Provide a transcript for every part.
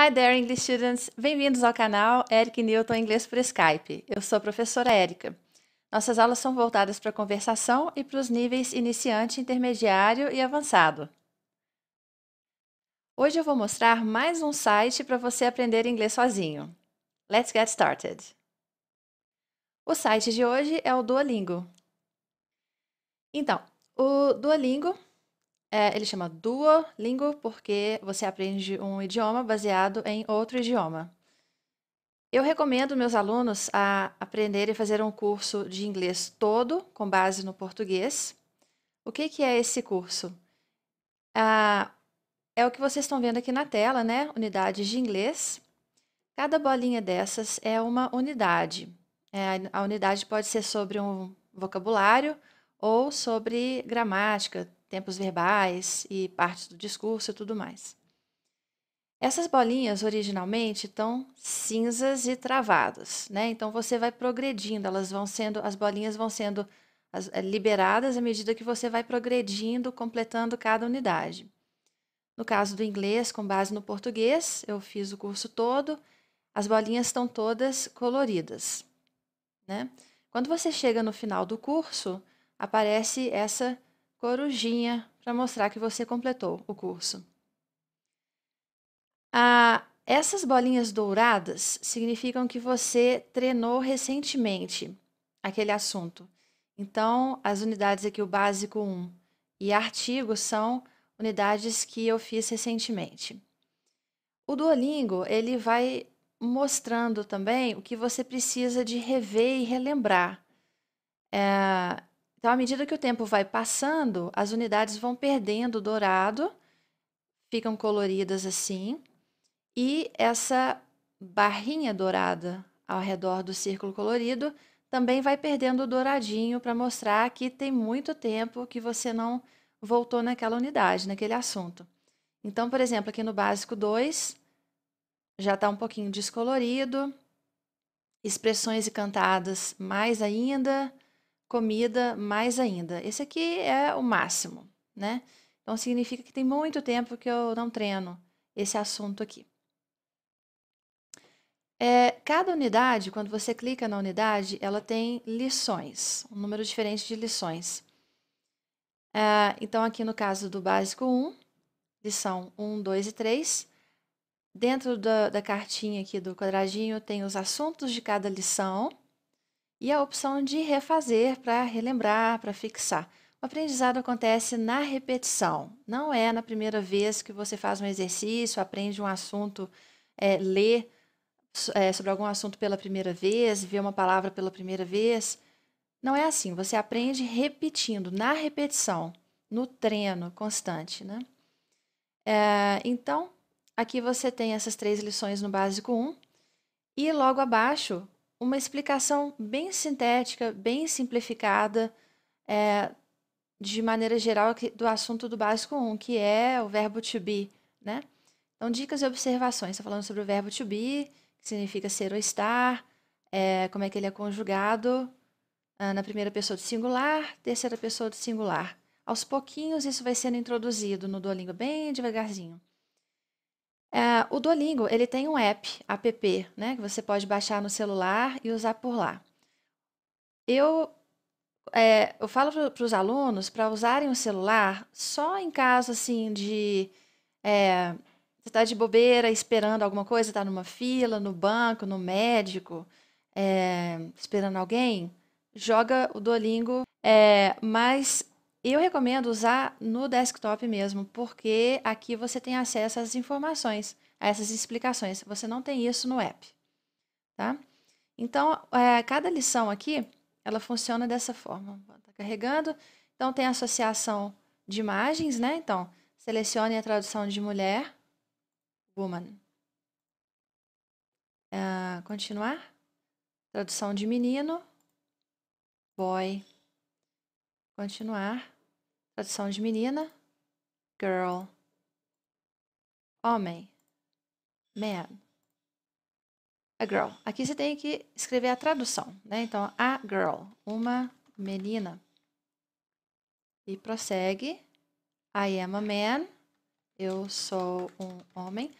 Hi there, English students! Bem-vindos ao canal Eric Newton Inglês por Skype. Eu sou a professora Erica. Nossas aulas são voltadas para a conversação e para os níveis iniciante, intermediário e avançado. Hoje eu vou mostrar mais um site para você aprender inglês sozinho. Let's get started! O site de hoje é o Duolingo. Então, o Duolingo é, ele chama Duolingo porque você aprende um idioma baseado em outro idioma. Eu recomendo meus alunos a aprender e fazer um curso de inglês todo com base no português. O que, que é esse curso? Ah, é o que vocês estão vendo aqui na tela, né? Unidades de inglês. Cada bolinha dessas é uma unidade. É, a unidade pode ser sobre um vocabulário ou sobre gramática, tempos verbais e partes do discurso e tudo mais. Essas bolinhas originalmente estão cinzas e travadas, né? Então você vai progredindo, elas vão sendo, as bolinhas vão sendo eh, liberadas à medida que você vai progredindo, completando cada unidade. No caso do inglês, com base no português, eu fiz o curso todo, as bolinhas estão todas coloridas, né? Quando você chega no final do curso, aparece essa corujinha para mostrar que você completou o curso. Ah, essas bolinhas douradas significam que você treinou recentemente aquele assunto. Então, as unidades aqui, o básico 1 e artigo, são unidades que eu fiz recentemente. O Duolingo, ele vai mostrando também o que você precisa de rever e relembrar. É, então, à medida que o tempo vai passando, as unidades vão perdendo o dourado, ficam coloridas assim, e essa barrinha dourada ao redor do círculo colorido também vai perdendo o douradinho para mostrar que tem muito tempo que você não voltou naquela unidade, naquele assunto. Então, por exemplo, aqui no básico 2, já está um pouquinho descolorido, expressões e cantadas mais ainda, comida mais ainda. Esse aqui é o máximo, né? Então significa que tem muito tempo que eu não treino esse assunto aqui. É, cada unidade, quando você clica na unidade, ela tem lições, um número diferente de lições. É, então, aqui no caso do básico 1, lição 1, 2 e 3, dentro da, da cartinha aqui do quadradinho tem os assuntos de cada lição e a opção de refazer para relembrar, para fixar. O aprendizado acontece na repetição, não é na primeira vez que você faz um exercício, aprende um assunto, é, lê é, sobre algum assunto pela primeira vez, vê uma palavra pela primeira vez. Não é assim, você aprende repetindo, na repetição, no treino constante. Né? É, então, aqui você tem essas três lições no básico 1 e logo abaixo uma explicação bem sintética, bem simplificada, é, de maneira geral, do assunto do básico 1, que é o verbo to be. Né? Então, dicas e observações. Está falando sobre o verbo to be, que significa ser ou estar, é, como é que ele é conjugado ah, na primeira pessoa do singular, terceira pessoa do singular. Aos pouquinhos, isso vai sendo introduzido no Duolingo, bem devagarzinho. É, o Duolingo, ele tem um app, app, né, que você pode baixar no celular e usar por lá. Eu, é, eu falo para os alunos para usarem o celular só em caso, assim, de... É, você está de bobeira esperando alguma coisa, está numa fila, no banco, no médico, é, esperando alguém, joga o Duolingo, é, mas eu recomendo usar no desktop mesmo, porque aqui você tem acesso às informações, a essas explicações. Você não tem isso no app, tá? Então, é, cada lição aqui, ela funciona dessa forma. Tá carregando. Então, tem associação de imagens, né? Então, selecione a tradução de mulher, woman. É, continuar. Tradução de menino, boy. Continuar. Tradução de menina, girl. Homem, man. A girl. Aqui você tem que escrever a tradução, né? Então, a girl, uma menina. E prossegue. I am a man. Eu sou um homem.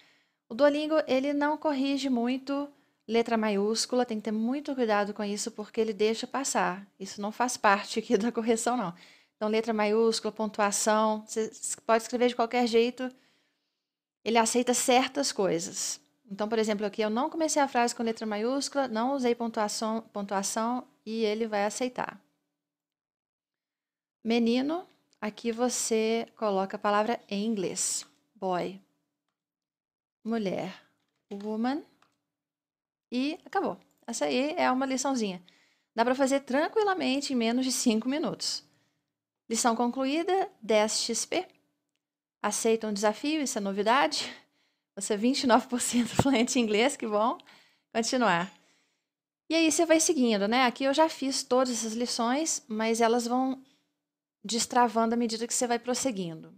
O Duolingo, ele não corrige muito letra maiúscula, tem que ter muito cuidado com isso, porque ele deixa passar. Isso não faz parte aqui da correção, não. Então, letra maiúscula, pontuação, você pode escrever de qualquer jeito. Ele aceita certas coisas. Então, por exemplo, aqui eu não comecei a frase com letra maiúscula, não usei pontuação, pontuação e ele vai aceitar. Menino, aqui você coloca a palavra em inglês: boy, mulher, woman, e acabou. Essa aí é uma liçãozinha. Dá para fazer tranquilamente em menos de 5 minutos. Lição concluída, 10 XP. Aceita um desafio, isso é novidade. Você é 29% fluente em inglês, que bom. Continuar. E aí você vai seguindo, né? Aqui eu já fiz todas essas lições, mas elas vão destravando à medida que você vai prosseguindo.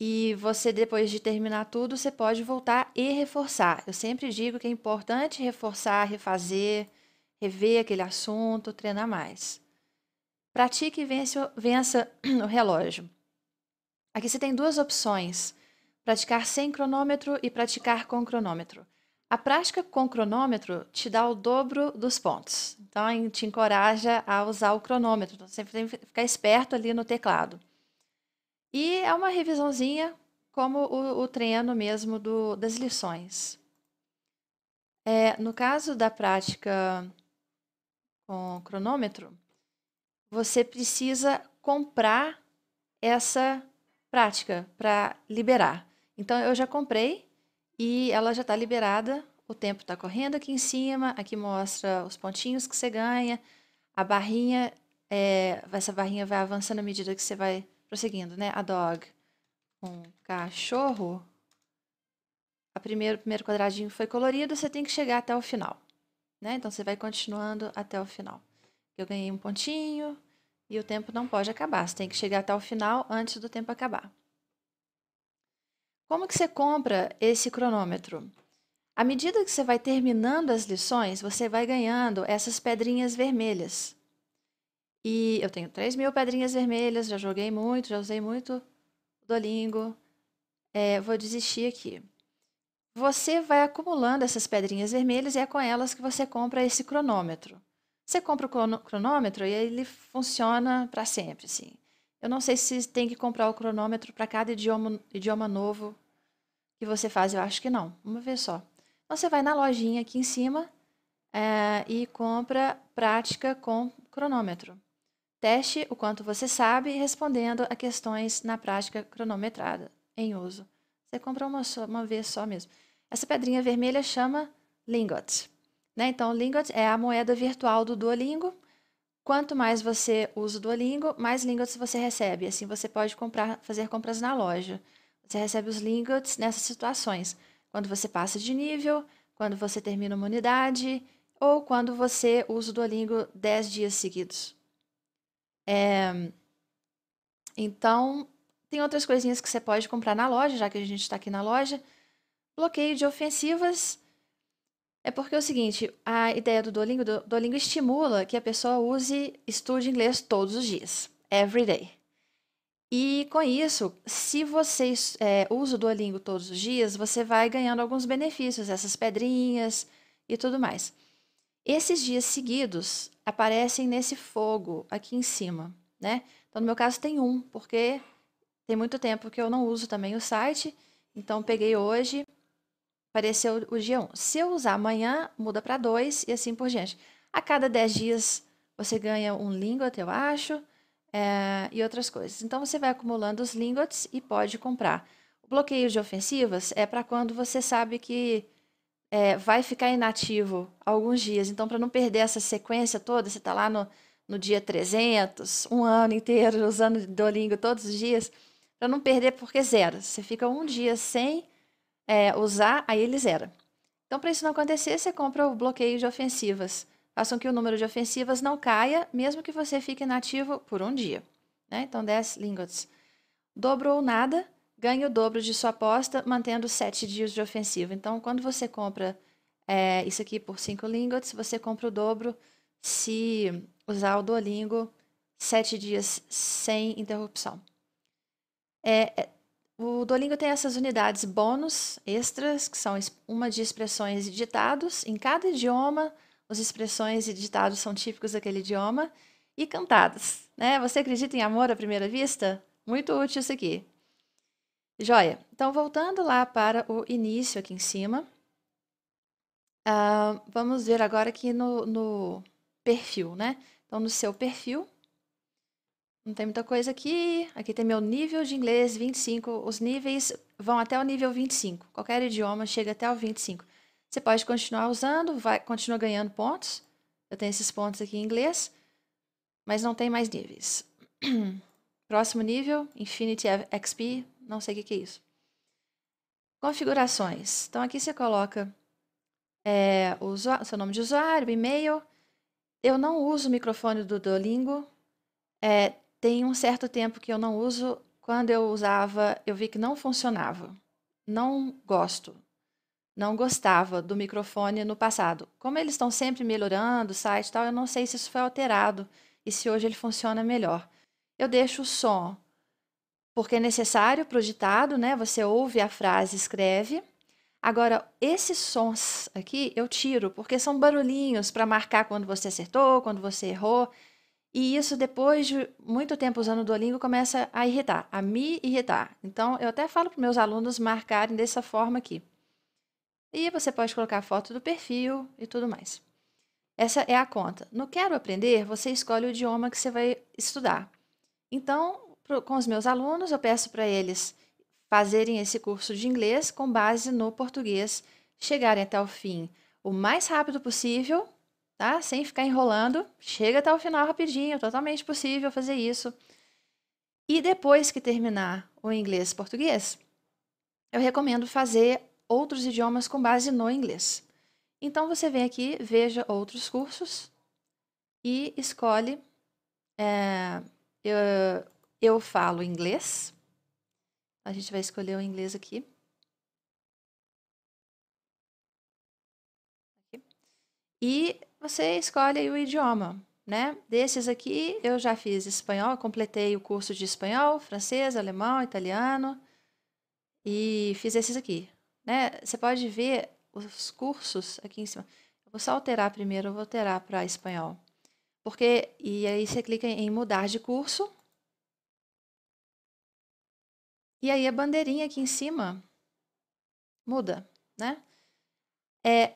E você, depois de terminar tudo, você pode voltar e reforçar. Eu sempre digo que é importante reforçar, refazer, rever aquele assunto, treinar mais. Pratique e vença, vença o relógio. Aqui você tem duas opções: praticar sem cronômetro e praticar com cronômetro. A prática com cronômetro te dá o dobro dos pontos, então te encoraja a usar o cronômetro. Então, você tem que ficar esperto ali no teclado. E é uma revisãozinha como o, o treino mesmo do, das lições. É, no caso da prática com cronômetro, você precisa comprar essa prática para liberar. Então eu já comprei e ela já está liberada. O tempo está correndo aqui em cima. Aqui mostra os pontinhos que você ganha. A barrinha, é, essa barrinha vai avançando à medida que você vai prosseguindo, né? A dog, um cachorro. A primeiro, o primeiro quadradinho foi colorido, você tem que chegar até o final. Né? Então você vai continuando até o final eu ganhei um pontinho e o tempo não pode acabar. Você tem que chegar até o final antes do tempo acabar. Como que você compra esse cronômetro? À medida que você vai terminando as lições, você vai ganhando essas pedrinhas vermelhas. E eu tenho 3 mil pedrinhas vermelhas, já joguei muito, já usei muito o Dolingo. É, vou desistir aqui. Você vai acumulando essas pedrinhas vermelhas e é com elas que você compra esse cronômetro. Você compra o cronômetro e ele funciona para sempre, assim. Eu não sei se tem que comprar o cronômetro para cada idioma, idioma novo que você faz. Eu acho que não. Uma vez só. Então, você vai na lojinha aqui em cima é, e compra prática com cronômetro. Teste o quanto você sabe respondendo a questões na prática cronometrada, em uso. Você compra uma, só, uma vez só mesmo. Essa pedrinha vermelha chama lingot. Né? Então, o Lingot é a moeda virtual do Duolingo. Quanto mais você usa o Duolingo, mais lingots você recebe. Assim, você pode comprar, fazer compras na loja. Você recebe os lingots nessas situações. Quando você passa de nível, quando você termina uma unidade ou quando você usa o Duolingo 10 dias seguidos. É... Então, tem outras coisinhas que você pode comprar na loja, já que a gente está aqui na loja. Bloqueio de ofensivas é porque é o seguinte, a ideia do Duolingo, do Duolingo estimula que a pessoa use, estude inglês todos os dias, every day. E com isso, se você é, usa o Duolingo todos os dias, você vai ganhando alguns benefícios, essas pedrinhas e tudo mais. Esses dias seguidos aparecem nesse fogo aqui em cima, né? Então, no meu caso, tem um, porque tem muito tempo que eu não uso também o site, então peguei hoje Apareceu o dia 1. Se eu usar amanhã, muda para 2 e assim por diante. A cada 10 dias você ganha um lingot, eu acho, é, e outras coisas. Então você vai acumulando os lingots e pode comprar. O bloqueio de ofensivas é para quando você sabe que é, vai ficar inativo alguns dias. Então, para não perder essa sequência toda, você está lá no, no dia 300, um ano inteiro usando Duolingo todos os dias, para não perder porque zero. Você fica um dia sem é, usar, aí ele zera. Então, para isso não acontecer, você compra o bloqueio de ofensivas. Façam que o número de ofensivas não caia, mesmo que você fique inativo por um dia. Né? Então, 10 lingots. Dobro ou nada, ganha o dobro de sua aposta, mantendo 7 dias de ofensiva. Então, quando você compra é, isso aqui por 5 lingots, você compra o dobro se usar o Duolingo 7 dias sem interrupção. É, é o Duolingo tem essas unidades bônus extras, que são uma de expressões e ditados. Em cada idioma, as expressões e ditados são típicos daquele idioma. E cantadas. Né? Você acredita em amor à primeira vista? Muito útil isso aqui. Joia. Então, voltando lá para o início aqui em cima. Uh, vamos ver agora aqui no, no perfil, né? Então, no seu perfil, não tem muita coisa aqui. Aqui tem meu nível de inglês 25. Os níveis vão até o nível 25. Qualquer idioma chega até o 25. Você pode continuar usando, vai continuar ganhando pontos. Eu tenho esses pontos aqui em inglês, mas não tem mais níveis. Próximo nível, Infinity XP, não sei o que é isso. Configurações. Então aqui você coloca é, o seu nome de usuário, e-mail. Eu não uso o microfone do Duolingo. É, tem um certo tempo que eu não uso. Quando eu usava, eu vi que não funcionava. Não gosto. Não gostava do microfone no passado. Como eles estão sempre melhorando o site e tal, eu não sei se isso foi alterado e se hoje ele funciona melhor. Eu deixo o som porque é necessário para o ditado, né? Você ouve a frase, escreve. Agora, esses sons aqui eu tiro, porque são barulhinhos para marcar quando você acertou, quando você errou. E isso, depois de muito tempo usando o Duolingo, começa a irritar, a me irritar. Então, eu até falo para meus alunos marcarem dessa forma aqui. E você pode colocar a foto do perfil e tudo mais. Essa é a conta. No Quero Aprender, você escolhe o idioma que você vai estudar. Então, pro, com os meus alunos, eu peço para eles fazerem esse curso de inglês com base no português, chegarem até o fim o mais rápido possível tá? Sem ficar enrolando, chega até o final rapidinho, totalmente possível fazer isso. E depois que terminar o inglês português, eu recomendo fazer outros idiomas com base no inglês. Então você vem aqui, veja outros cursos e escolhe. É, eu, eu falo inglês. A gente vai escolher o inglês aqui. E você escolhe o idioma, né? Desses aqui, eu já fiz espanhol, completei o curso de espanhol, francês, alemão, italiano e fiz esses aqui, né? Você pode ver os cursos aqui em cima. Eu vou só alterar primeiro, eu vou alterar para espanhol. Porque e aí você clica em mudar de curso. E aí a bandeirinha aqui em cima muda, né? É,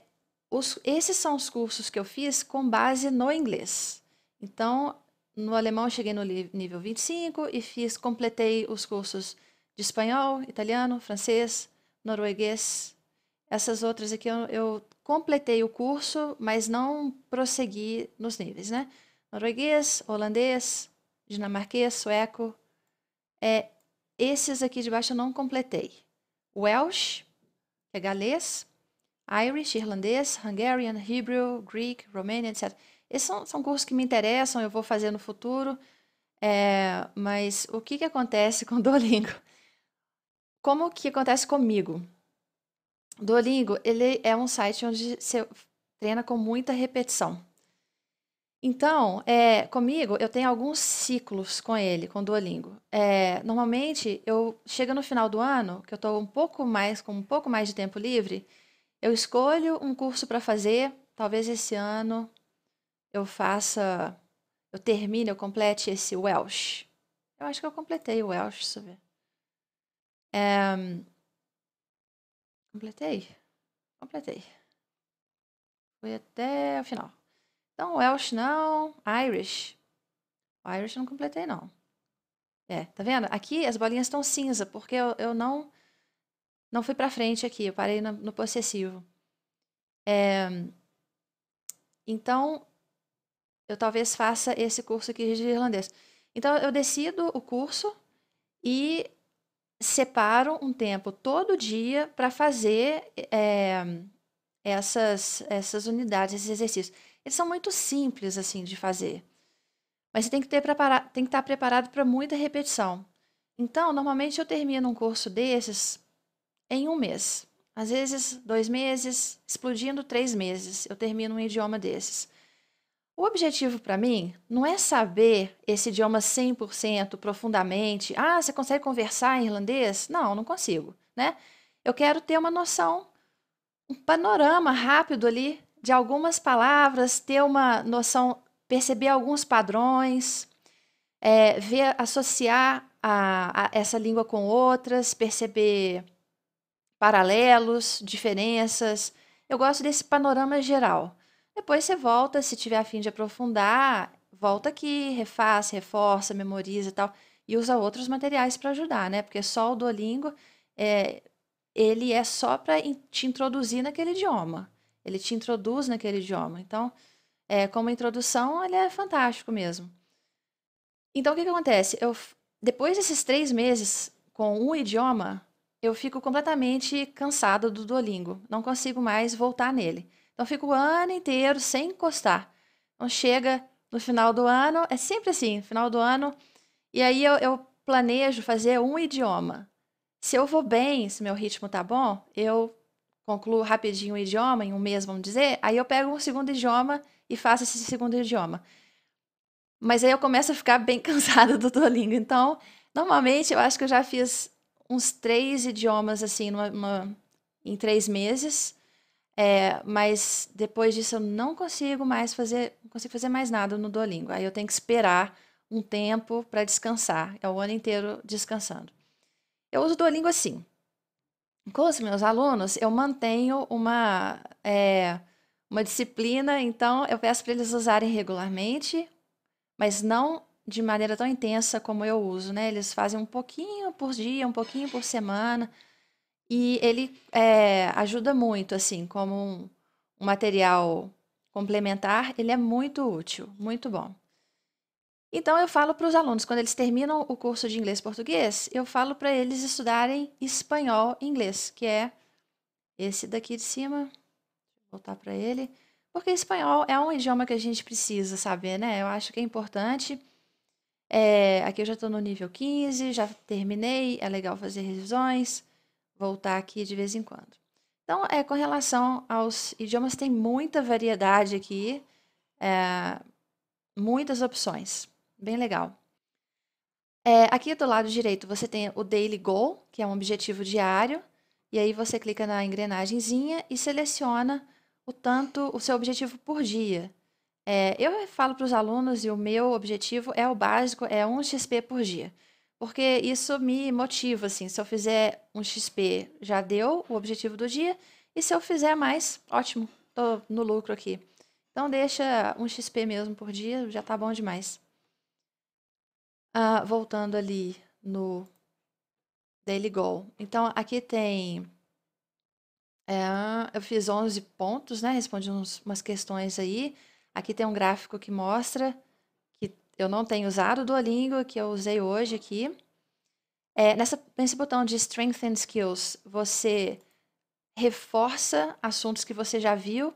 os, esses são os cursos que eu fiz com base no inglês. Então, no alemão cheguei no nível 25 e fiz, completei os cursos de espanhol, italiano, francês, norueguês. Essas outras aqui eu, eu completei o curso, mas não prossegui nos níveis, né? Norueguês, holandês, dinamarquês, sueco. É, esses aqui de baixo eu não completei. Welsh, que é galês, Irish, irlandês, Hungarian, Hebrew, Greek, Romanian, etc. Esses são, são cursos que me interessam, eu vou fazer no futuro. É, mas o que, que acontece com o Duolingo? Como que acontece comigo? Duolingo, ele é um site onde você treina com muita repetição. Então, é, comigo, eu tenho alguns ciclos com ele, com Duolingo. É, normalmente, eu chego no final do ano, que eu estou um pouco mais, com um pouco mais de tempo livre, eu escolho um curso para fazer, talvez esse ano eu faça, eu termine, eu complete esse Welsh. Eu acho que eu completei o Welsh, deixa eu ver. É, completei? Completei. Fui até o final. Então, Welsh não, Irish. Irish eu não completei, não. É, tá vendo? Aqui as bolinhas estão cinza, porque eu, eu não não fui para frente aqui, eu parei no, no possessivo. É, então, eu talvez faça esse curso aqui de irlandês. Então, eu decido o curso e separo um tempo todo dia para fazer é, essas, essas unidades, esses exercícios. Eles são muito simples, assim, de fazer. Mas você tem que, ter preparado, tem que estar preparado para muita repetição. Então, normalmente eu termino um curso desses em um mês. Às vezes, dois meses, explodindo três meses, eu termino um idioma desses. O objetivo para mim não é saber esse idioma 100% profundamente. Ah, você consegue conversar em irlandês? Não, não consigo, né? Eu quero ter uma noção, um panorama rápido ali de algumas palavras, ter uma noção, perceber alguns padrões, é, ver associar a, a essa língua com outras, perceber paralelos, diferenças. Eu gosto desse panorama geral. Depois você volta, se tiver a fim de aprofundar, volta aqui, refaz, reforça, memoriza e tal. E usa outros materiais para ajudar, né? Porque só o Duolingo, é, ele é só para te introduzir naquele idioma. Ele te introduz naquele idioma. Então, é, como introdução, ele é fantástico mesmo. Então, o que, que acontece? Eu, depois desses três meses com um idioma, eu fico completamente cansada do Duolingo, não consigo mais voltar nele. Então fico o ano inteiro sem encostar. Não chega no final do ano, é sempre assim, final do ano, e aí eu, eu planejo fazer um idioma. Se eu vou bem, se meu ritmo tá bom, eu concluo rapidinho o idioma, em um mês, vamos dizer, aí eu pego um segundo idioma e faço esse segundo idioma. Mas aí eu começo a ficar bem cansada do Duolingo. Então, normalmente eu acho que eu já fiz uns três idiomas, assim, numa, numa, em três meses. É, mas depois disso eu não consigo mais fazer, não consigo fazer mais nada no Duolingo. Aí eu tenho que esperar um tempo para descansar. É o ano inteiro descansando. Eu uso o Duolingo assim. Com os meus alunos, eu mantenho uma, é, uma disciplina, então eu peço para eles usarem regularmente, mas não de maneira tão intensa como eu uso, né? Eles fazem um pouquinho por dia, um pouquinho por semana. E ele é, ajuda muito, assim, como um, um material complementar, ele é muito útil, muito bom. Então eu falo para os alunos, quando eles terminam o curso de inglês português, eu falo para eles estudarem espanhol inglês, que é esse daqui de cima. Vou voltar para ele. Porque espanhol é um idioma que a gente precisa saber, né? Eu acho que é importante. É, aqui eu já estou no nível 15, já terminei, é legal fazer revisões, voltar aqui de vez em quando. Então, é, com relação aos idiomas, tem muita variedade aqui, é, muitas opções, bem legal. É, aqui do lado direito você tem o Daily Goal, que é um objetivo diário, e aí você clica na engrenagemzinha e seleciona o tanto, o seu objetivo por dia. É, eu falo para os alunos e o meu objetivo é o básico, é um XP por dia. Porque isso me motiva, assim, se eu fizer um XP, já deu o objetivo do dia, e se eu fizer mais, ótimo, tô no lucro aqui. Então deixa um XP mesmo por dia, já tá bom demais. Ah, voltando ali no Daily Goal. Então aqui tem é, eu fiz 11 pontos, né? Respondi uns, umas questões aí. Aqui tem um gráfico que mostra que eu não tenho usado o Duolingo, que eu usei hoje aqui. É, nessa, nesse botão de Strengthen Skills, você reforça assuntos que você já viu.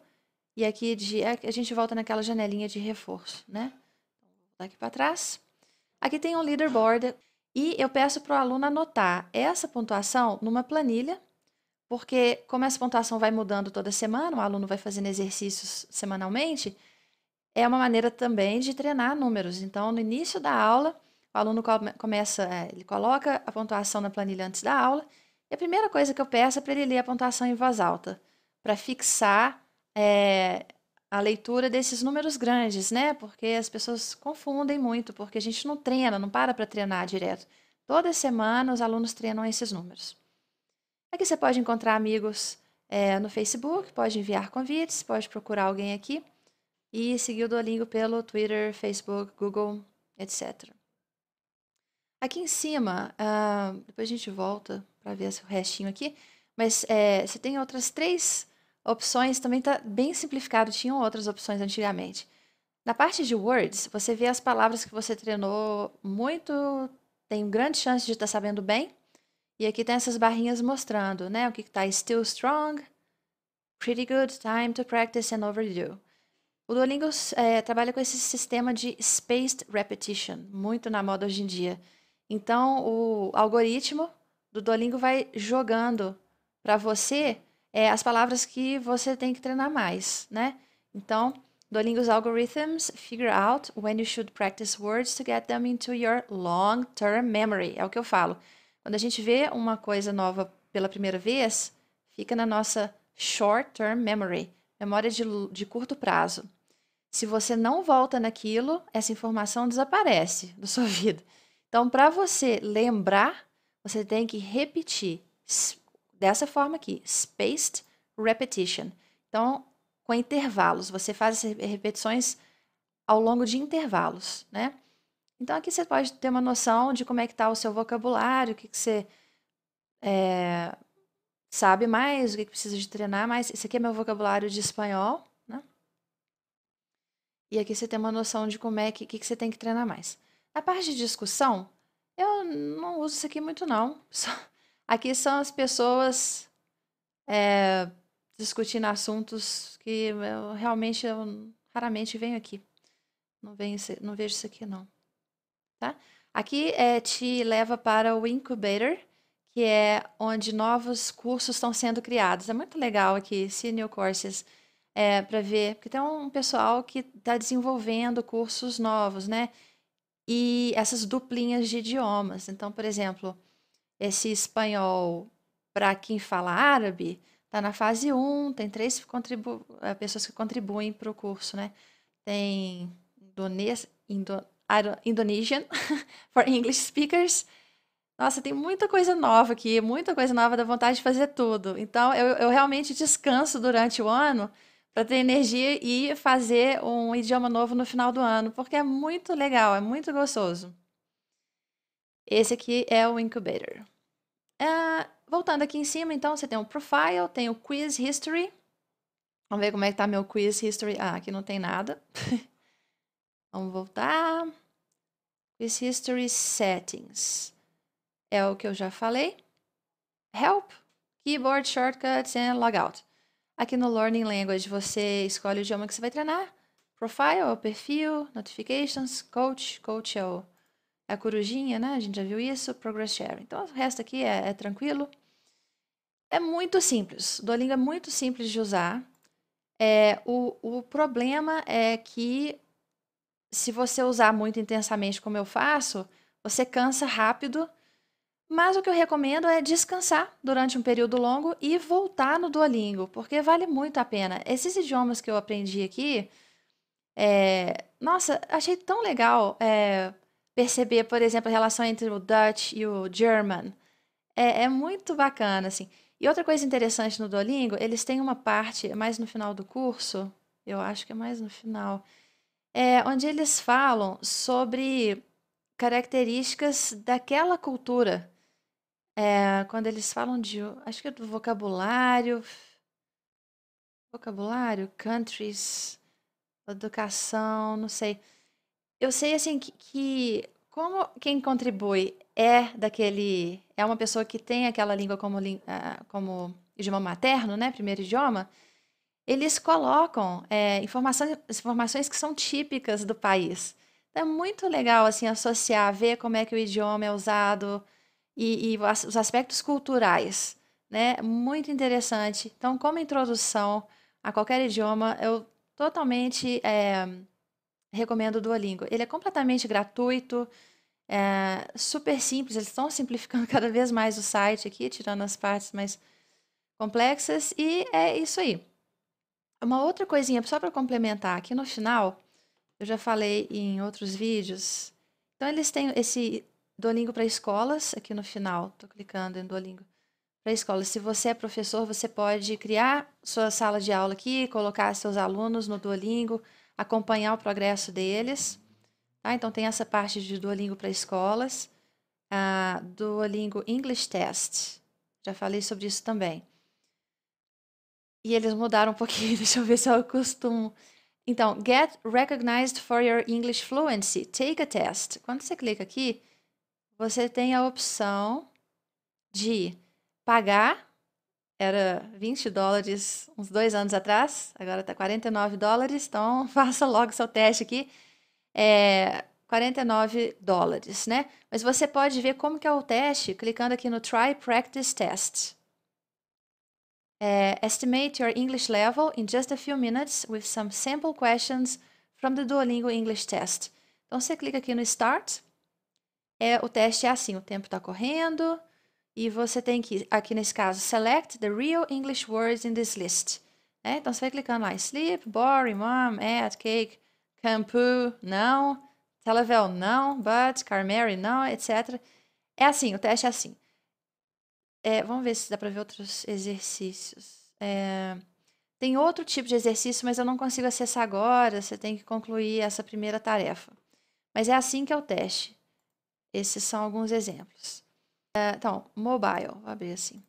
E aqui de, é, a gente volta naquela janelinha de reforço, né? Daqui para trás. Aqui tem um leaderboard e eu peço para o aluno anotar essa pontuação numa planilha, porque como essa pontuação vai mudando toda semana, o aluno vai fazendo exercícios semanalmente, é uma maneira também de treinar números. Então, no início da aula, o aluno começa, é, ele coloca a pontuação na planilha antes da aula, e a primeira coisa que eu peço é para ele ler a pontuação em voz alta, para fixar é, a leitura desses números grandes, né? Porque as pessoas confundem muito, porque a gente não treina, não para para treinar direto. Toda semana os alunos treinam esses números. Aqui você pode encontrar amigos é, no Facebook, pode enviar convites, pode procurar alguém aqui e seguir o Duolingo pelo Twitter, Facebook, Google, etc. Aqui em cima, uh, depois a gente volta para ver o restinho aqui, mas é, você tem outras três opções, também está bem simplificado, tinham outras opções antigamente. Na parte de words, você vê as palavras que você treinou muito, tem grande chance de estar tá sabendo bem. E aqui tem essas barrinhas mostrando, né? O que está still strong, pretty good, time to practice and overdue. O Duolingo é, trabalha com esse sistema de spaced repetition, muito na moda hoje em dia. Então, o algoritmo do Duolingo vai jogando para você é, as palavras que você tem que treinar mais, né? Então, Duolingo's algorithms figure out when you should practice words to get them into your long-term memory. É o que eu falo. Quando a gente vê uma coisa nova pela primeira vez, fica na nossa short-term memory, memória de, de curto prazo. Se você não volta naquilo, essa informação desaparece da sua vida. Então, para você lembrar, você tem que repetir dessa forma aqui, spaced repetition. Então, com intervalos, você faz repetições ao longo de intervalos, né? Então, aqui você pode ter uma noção de como é que está o seu vocabulário, o que, que você é, sabe mais, o que, que precisa de treinar mais. Esse aqui é meu vocabulário de espanhol. E aqui você tem uma noção de como é que, que, que você tem que treinar mais. A parte de discussão, eu não uso isso aqui muito, não. Só, aqui são as pessoas é, discutindo assuntos que eu, realmente eu raramente venho aqui. Não, venho, não vejo isso aqui, não. Tá? Aqui é, te leva para o Incubator, que é onde novos cursos estão sendo criados. É muito legal aqui, Senior Courses é, para ver, porque tem um pessoal que está desenvolvendo cursos novos, né? E essas duplinhas de idiomas. Então, por exemplo, esse espanhol para quem fala árabe está na fase 1, tem três contribu é, pessoas que contribuem para o curso, né? Tem Indonesian for English Speakers. Nossa, tem muita coisa nova aqui, muita coisa nova, dá vontade de fazer tudo. Então, eu, eu realmente descanso durante o ano para ter energia e fazer um idioma novo no final do ano, porque é muito legal, é muito gostoso. Esse aqui é o Incubator. Uh, voltando aqui em cima, então, você tem o Profile, tem o Quiz History. Vamos ver como é que tá meu Quiz History. Ah, aqui não tem nada. Vamos voltar. Quiz History Settings. É o que eu já falei. Help, Keyboard Shortcuts and Logout. Aqui no Learning Language você escolhe o idioma que você vai treinar. Profile é o perfil, notifications, coach, coach é, o, é a corujinha, né? A gente já viu isso, progress share. Então o resto aqui é, é tranquilo. É muito simples. O Duolingo é muito simples de usar. É, o, o problema é que se você usar muito intensamente como eu faço, você cansa rápido mas o que eu recomendo é descansar durante um período longo e voltar no Duolingo, porque vale muito a pena. Esses idiomas que eu aprendi aqui, é... nossa, achei tão legal é... perceber, por exemplo, a relação entre o Dutch e o German. É, é muito bacana, assim. E outra coisa interessante no Duolingo, eles têm uma parte mais no final do curso, eu acho que é mais no final, é, onde eles falam sobre características daquela cultura é, quando eles falam de. Acho que é do vocabulário. Vocabulário? Countries. Educação, não sei. Eu sei, assim, que, que como quem contribui é daquele. É uma pessoa que tem aquela língua como, ah, como idioma materno, né? Primeiro idioma. Eles colocam é, informações, informações que são típicas do país. Então, é muito legal, assim, associar, ver como é que o idioma é usado e, e os aspectos culturais, né? Muito interessante. Então, como introdução a qualquer idioma, eu totalmente é, recomendo o Duolingo. Ele é completamente gratuito, é, super simples. Eles estão simplificando cada vez mais o site aqui, tirando as partes mais complexas. E é isso aí. Uma outra coisinha, só para complementar, aqui no final, eu já falei em outros vídeos. Então, eles têm esse Duolingo para escolas, aqui no final, estou clicando em Duolingo para escolas. Se você é professor, você pode criar sua sala de aula aqui, colocar seus alunos no Duolingo, acompanhar o progresso deles. Tá? Então, tem essa parte de Duolingo para escolas, uh, Duolingo English Test. Já falei sobre isso também. E eles mudaram um pouquinho, deixa eu ver se eu costumo. Então, Get Recognized for Your English Fluency, Take a Test. Quando você clica aqui, você tem a opção de pagar, era 20 dólares uns dois anos atrás, agora está 49 dólares, então faça logo seu teste aqui. É, 49 dólares, né? Mas você pode ver como que é o teste clicando aqui no Try Practice Test. É, estimate your English level in just a few minutes with some sample questions from the Duolingo English Test. Então você clica aqui no Start é o teste é assim, o tempo está correndo e você tem que, aqui nesse caso, select the real English words in this list. Né? Então você vai clicando lá, sleep, boring, mom, at, cake, shampoo, não, televel, não, but, carmary, não, etc. É assim, o teste é assim. É, vamos ver se dá para ver outros exercícios. É, tem outro tipo de exercício, mas eu não consigo acessar agora. Você tem que concluir essa primeira tarefa. Mas é assim que é o teste. Esses são alguns exemplos. É, então, mobile, vou abrir assim.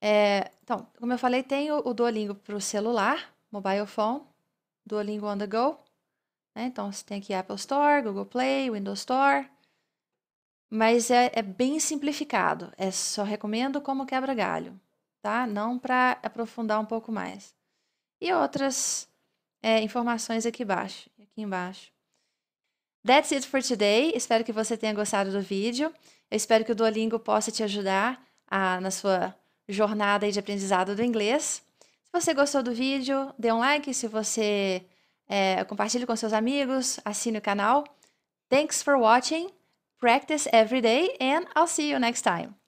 É, então, como eu falei, tem o, o Duolingo para o celular, mobile phone, Duolingo on the go. Né? Então, você tem aqui Apple Store, Google Play, Windows Store. Mas é, é bem simplificado. É só recomendo como quebra-galho, tá? Não para aprofundar um pouco mais. E outras é, informações aqui embaixo, aqui embaixo. That's it for today. Espero que você tenha gostado do vídeo. Eu espero que o Duolingo possa te ajudar a, ah, na sua jornada de aprendizado do inglês. Se você gostou do vídeo, dê um like. Se você é, compartilhe com seus amigos, assine o canal. Thanks for watching. Practice every day and I'll see you next time.